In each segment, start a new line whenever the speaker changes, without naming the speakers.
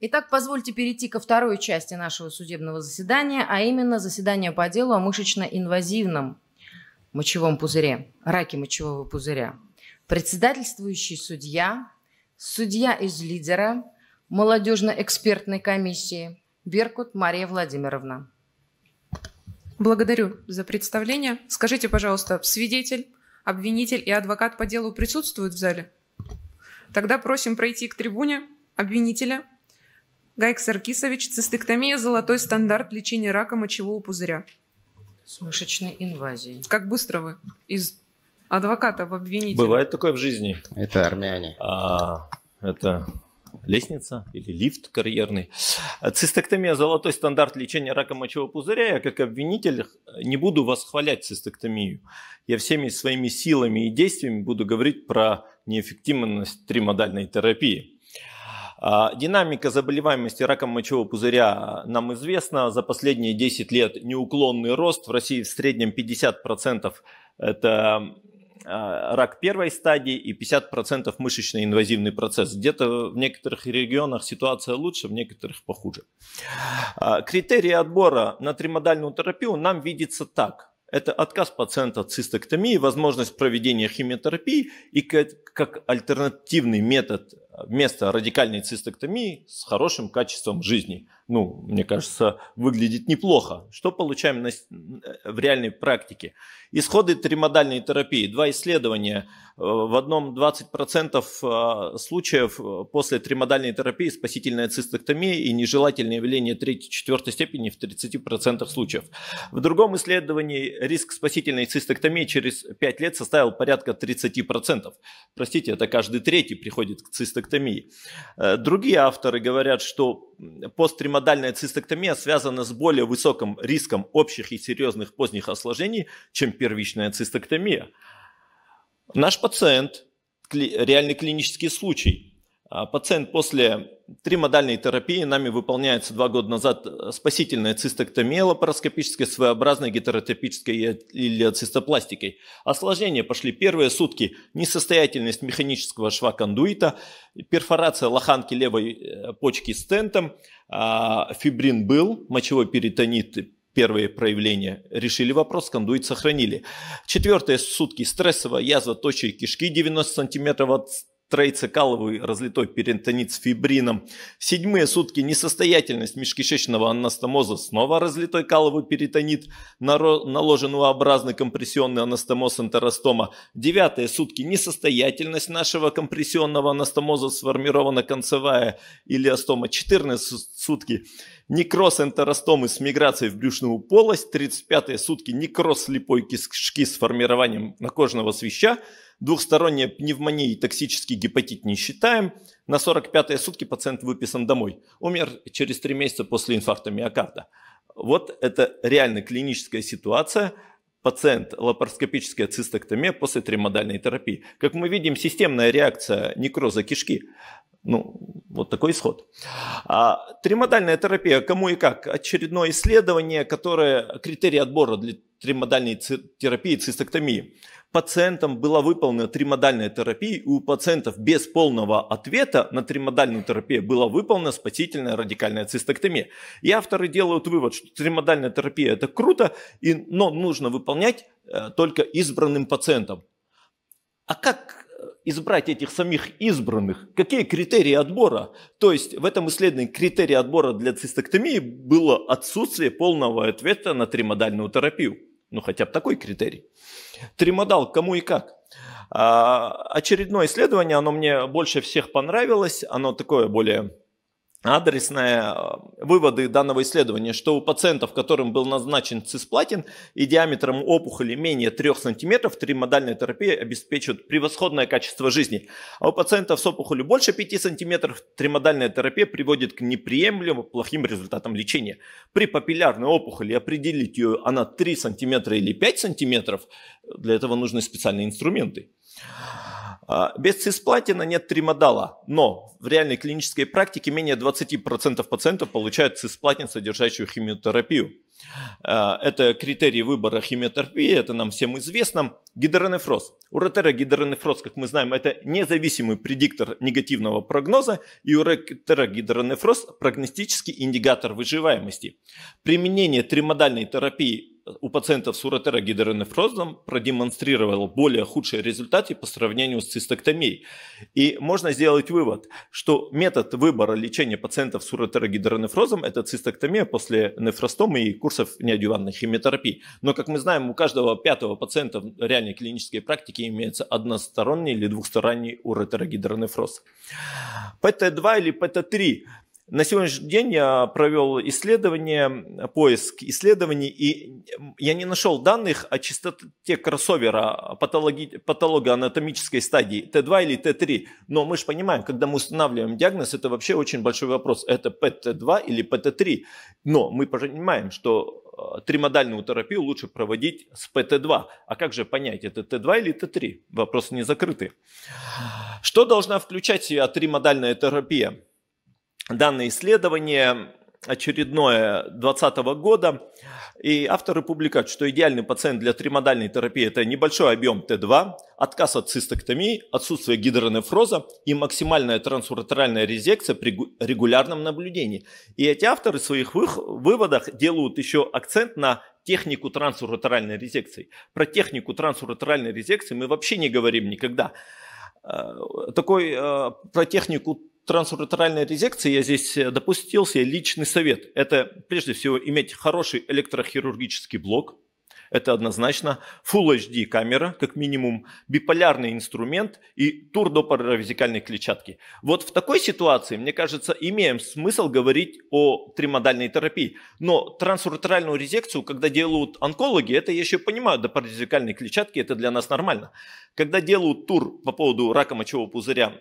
Итак, позвольте перейти ко второй части нашего судебного заседания, а именно заседание по делу о мышечно-инвазивном мочевом пузыре, раке мочевого пузыря. Председательствующий судья, судья из лидера молодежно-экспертной комиссии Беркут Мария Владимировна. Благодарю за представление. Скажите, пожалуйста, свидетель, обвинитель и адвокат по делу присутствуют в зале? Тогда просим пройти к трибуне обвинителя Гайк Саркисович, цистектомия – золотой стандарт лечения рака мочевого пузыря. С мышечной инвазией. Как быстро вы из адвоката в обвинителя? Бывает
такое в жизни. Это армяне. А, это лестница или лифт карьерный. Цистектомия – золотой стандарт лечения рака мочевого пузыря. Я как обвинитель не буду восхвалять цистектомию. Я всеми своими силами и действиями буду говорить про неэффективность тримодальной терапии. А, динамика заболеваемости раком мочевого пузыря а, нам известна. За последние 10 лет неуклонный рост. В России в среднем 50% это а, рак первой стадии и 50% мышечный инвазивный процесс. Где-то в некоторых регионах ситуация лучше, в некоторых похуже. Критерии отбора на тримодальную терапию нам видится так. Это отказ пациента от цистоктомии, возможность проведения химиотерапии и как, как альтернативный метод вместо радикальной цистоктомии с хорошим качеством жизни ну, мне кажется, выглядит неплохо. Что получаем на, э, в реальной практике? Исходы тримодальной терапии. Два исследования. Э, в одном 20% э, случаев после тримодальной терапии спасительная цистектомия и нежелательное явление 3-4 степени в 30% случаев. В другом исследовании риск спасительной цистектомии через 5 лет составил порядка 30%. Простите, это каждый третий приходит к цистектомии. Другие авторы говорят, что посттримодальная модальная цистектомия связана с более высоким риском общих и серьезных поздних осложнений, чем первичная цистектомия. Наш пациент, реальный клинический случай, а, пациент после тримодальной терапии нами выполняется два года назад э, спасительная цистоктомия лапароскопическая, своеобразной гетеротопической или цистопластикой. Осложнения пошли первые сутки, несостоятельность механического шва кондуита, перфорация лоханки левой э, почки стентом, а, фибрин был, мочевой перитонит э, первые проявления. Решили вопрос, кондуит сохранили. Четвертые сутки стрессовая язва точки кишки 90 сантиметров от трейцикаловый разлитой перитонит с фибрином. Седьмые сутки несостоятельность межкишечного анастомоза, снова разлитой каловый перитонит, наложен образный компрессионный анастомоз энтеростома. Девятые сутки несостоятельность нашего компрессионного анастомоза, сформирована концевая илиостома. 14 сутки некроз энтеростомы с миграцией в брюшную полость. тридцать 35 сутки некроз слепой кишки с формированием накожного свища. Двухсторонняя пневмония и токсический гепатит не считаем. На 45-е сутки пациент выписан домой. Умер через 3 месяца после инфаркта миокарда. Вот это реально клиническая ситуация. Пациент, лапароскопическая цистоктомия после тримодальной терапии. Как мы видим, системная реакция некроза кишки. Ну, вот такой исход. А, тримодальная терапия, кому и как. Очередное исследование, которое критерий отбора для тримодальной терапии цистоктомии пациентам была выполнена тримодальная терапия, и у пациентов без полного ответа на тримодальную терапию была выполнена спасительная радикальная цистектомия. И авторы делают вывод, что тримодальная терапия – это круто, и, но нужно выполнять э, только избранным пациентам. А как э, избрать этих самих избранных? Какие критерии отбора? То есть в этом исследовании критерии отбора для цистектомии было отсутствие полного ответа на тримодальную терапию. Ну, хотя бы такой критерий. Тримодал кому и как. А, очередное исследование, оно мне больше всех понравилось. Оно такое более адресные э, выводы данного исследования, что у пациентов, которым был назначен цисплатин и диаметром опухоли менее 3 см, тримодальная терапия обеспечивает превосходное качество жизни. А у пациентов с опухолью больше 5 см тримодальная терапия приводит к неприемлемым плохим результатам лечения. При папиллярной опухоли определить ее она 3 см или 5 см, для этого нужны специальные инструменты. А, без цисплатина нет тримодала, но в реальной клинической практике менее 20% пациентов получают цисплатин, содержащую химиотерапию. А, это критерий выбора химиотерапии, это нам всем известно. Гидронефроз. Уретера гидронефроз, как мы знаем, это независимый предиктор негативного прогноза, и уретера гидронефроз – прогностический индикатор выживаемости. Применение тримодальной терапии у пациентов с уротерогидронефрозом продемонстрировал более худшие результаты по сравнению с цистоктомией. И можно сделать вывод, что метод выбора лечения пациентов с уротерогидронефрозом – это цистоктомия после нефростомы и курсов неодюванной химиотерапии. Но, как мы знаем, у каждого пятого пациента в реальной клинической практике имеется односторонний или двухсторонний уротерогидронефроз. ПТ-2 или ПТ-3 на сегодняшний день я провел исследование, поиск исследований, и я не нашел данных о частоте кроссовера патологи, патологоанатомической стадии Т2 или Т3. Но мы же понимаем, когда мы устанавливаем диагноз, это вообще очень большой вопрос. Это ПТ2 или ПТ3. Но мы понимаем, что э, тримодальную терапию лучше проводить с ПТ2. А как же понять, это Т2 или Т3? Вопросы не закрыты. Что должна включать в себя тримодальная терапия? данное исследование очередное 2020 года, и авторы публикуют, что идеальный пациент для тримодальной терапии – это небольшой объем Т2, отказ от цистектомии, отсутствие гидронефроза и максимальная трансуретральная резекция при регулярном наблюдении. И эти авторы в своих выводах делают еще акцент на технику трансуретральной резекции. Про технику трансуретральной резекции мы вообще не говорим никогда. Э, такой э, про технику транsurbiтральной резекции я здесь э, допустился, себе личный совет. Это прежде всего иметь хороший электрохирургический блок, это однозначно. Full HD камера, как минимум, биполярный инструмент и тур до паравизикальной клетчатки. Вот в такой ситуации, мне кажется, имеем смысл говорить о тримодальной терапии. Но трансуретральную резекцию, когда делают онкологи, это я еще понимаю, до паравизикальной клетчатки это для нас нормально. Когда делают тур по поводу рака мочевого пузыря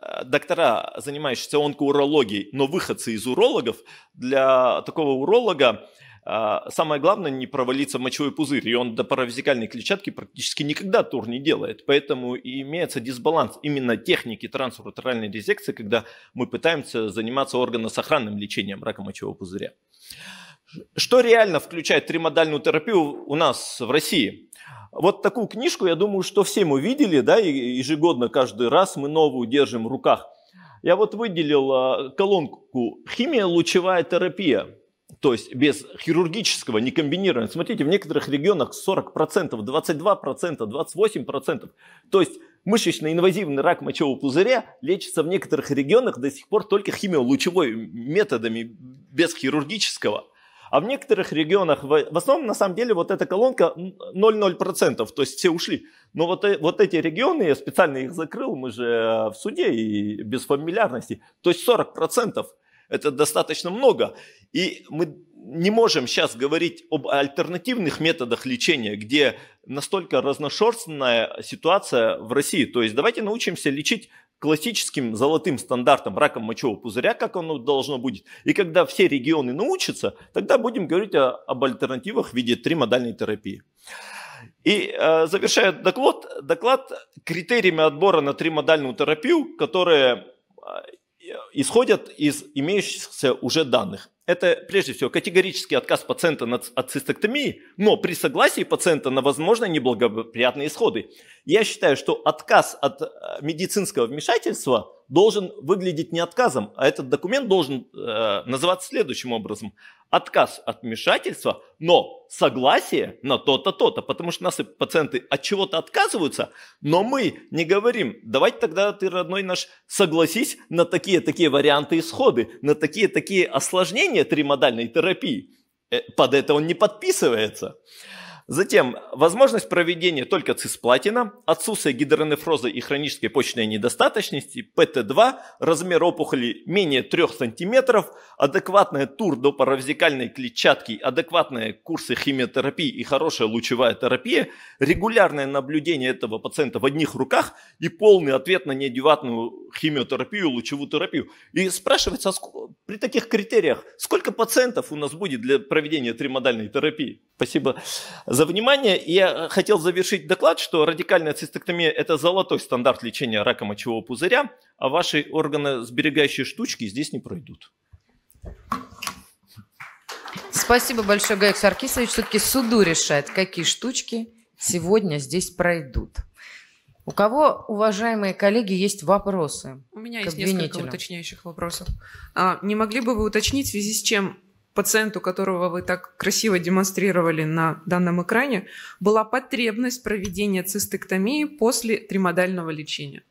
Э, доктора, занимающиеся онкоурологией, но выходцы из урологов, для такого уролога э, самое главное не провалиться в мочевой пузырь, и он до паравизикальной клетчатки практически никогда тур не делает, поэтому и имеется дисбаланс именно техники трансуретеральной резекции, когда мы пытаемся заниматься органосохранным лечением рака мочевого пузыря. Что реально включает тримодальную терапию у нас в России? Вот такую книжку, я думаю, что все мы видели, да, и ежегодно каждый раз мы новую держим в руках. Я вот выделил а, колонку «Химия, лучевая терапия», то есть без хирургического, не комбинированного. Смотрите, в некоторых регионах 40%, 22%, 28%. То есть мышечно-инвазивный рак мочевого пузыря лечится в некоторых регионах до сих пор только химиолучевой методами, без хирургического. А в некоторых регионах, в основном, на самом деле, вот эта колонка 0,0%, то есть все ушли. Но вот, э, вот эти регионы, я специально их закрыл, мы же э, в суде и без фамильярности, то есть 40%. Это достаточно много. И мы не можем сейчас говорить об альтернативных методах лечения, где настолько разношерстная ситуация в России. То есть давайте научимся лечить классическим золотым стандартом раком мочевого пузыря, как оно должно будет. И когда все регионы научатся, тогда будем говорить о, об альтернативах в виде тримодальной терапии. И э, завершая доклад, доклад критериями отбора на тримодальную терапию, которые э, исходят из имеющихся уже данных это прежде всего категорический отказ пациента от цистектомии, но при согласии пациента на, возможные неблагоприятные исходы. Я считаю, что отказ от э, медицинского вмешательства – должен выглядеть не отказом, а этот документ должен э, называться следующим образом. Отказ от вмешательства, но согласие на то-то, то-то. Потому что наши пациенты от чего-то отказываются, но мы не говорим, давайте тогда ты, родной наш, согласись на такие-такие варианты исходы, на такие-такие осложнения тримодальной терапии. Э, под это он не подписывается. Затем возможность проведения только цисплатина, отсутствие гидронефроза и хронической почечной недостаточности, ПТ2, размер опухоли менее 3 см, адекватная тур до паравзикальной клетчатки, адекватные курсы химиотерапии и хорошая лучевая терапия, регулярное наблюдение этого пациента в одних руках и полный ответ на неадеватную химиотерапию, лучевую терапию. И спрашивается, а при таких критериях, сколько пациентов у нас будет для проведения тримодальной терапии? Спасибо за внимание. я э, хотел завершить доклад, что радикальная цистектомия – это золотой стандарт лечения рака мочевого пузыря, а ваши органы сберегающие штучки здесь не пройдут.
Спасибо большое, Гаек Саркисович. Все-таки суду решает, какие штучки сегодня здесь пройдут. У кого, уважаемые коллеги, есть вопросы? У меня есть несколько уточняющих вопросов. А, не могли бы вы уточнить, в связи с чем пациенту, которого вы так красиво демонстрировали на данном экране, была потребность проведения цистектомии после тримодального лечения.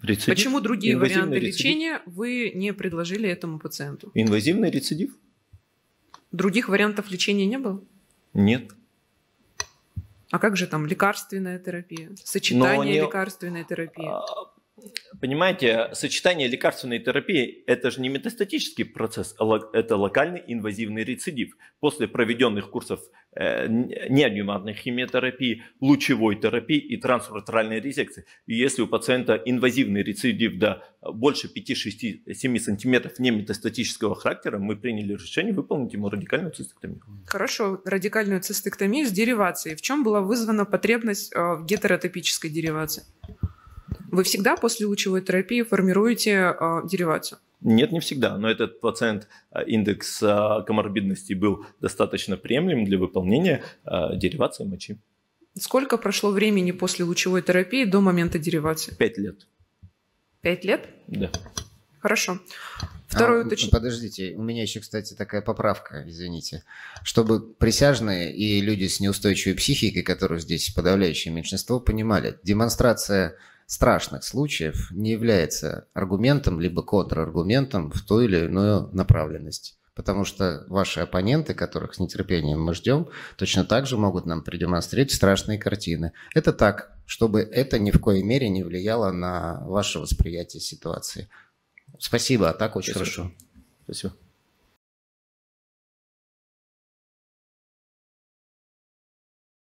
Рецидив. Почему другие Инвазивный варианты рецидив.
лечения вы не предложили этому пациенту?
Инвазивный рецидив.
Других вариантов лечения не было? Нет. А как же там лекарственная терапия, сочетание не... лекарственной терапии? А,
Понимаете, сочетание лекарственной терапии – это же не метастатический процесс, а это локальный инвазивный рецидив. После проведенных курсов э, неадъюмантной химиотерапии, лучевой терапии и трансуретральной резекции. И если у пациента инвазивный рецидив до э, больше 5-6-7 см не метастатического характера, мы приняли решение выполнить ему радикальную цистектомию.
Хорошо, радикальную цистектомию с деривацией. В чем была вызвана потребность э, в гетеротопической деривации?
Вы всегда после лучевой терапии формируете э, деривацию? Нет, не всегда, но этот процент а, индекс а, коморбидности был достаточно приемлем для выполнения деривации мочи.
Сколько прошло времени после лучевой терапии до момента деривации? Пять лет. Пять лет? Да. Хорошо.
Второе а, уточнение.
Подождите, у меня еще, кстати, такая поправка, извините. Чтобы присяжные и люди с неустойчивой психикой, которые здесь подавляющее меньшинство, понимали, демонстрация страшных случаев не является аргументом либо контраргументом в ту или иную направленность. Потому что ваши оппоненты, которых с нетерпением мы ждем, точно так же могут нам продемонстрировать страшные картины. Это так, чтобы это ни в коей мере не влияло на ваше восприятие ситуации. Спасибо, а так очень Спасибо. хорошо.
Спасибо.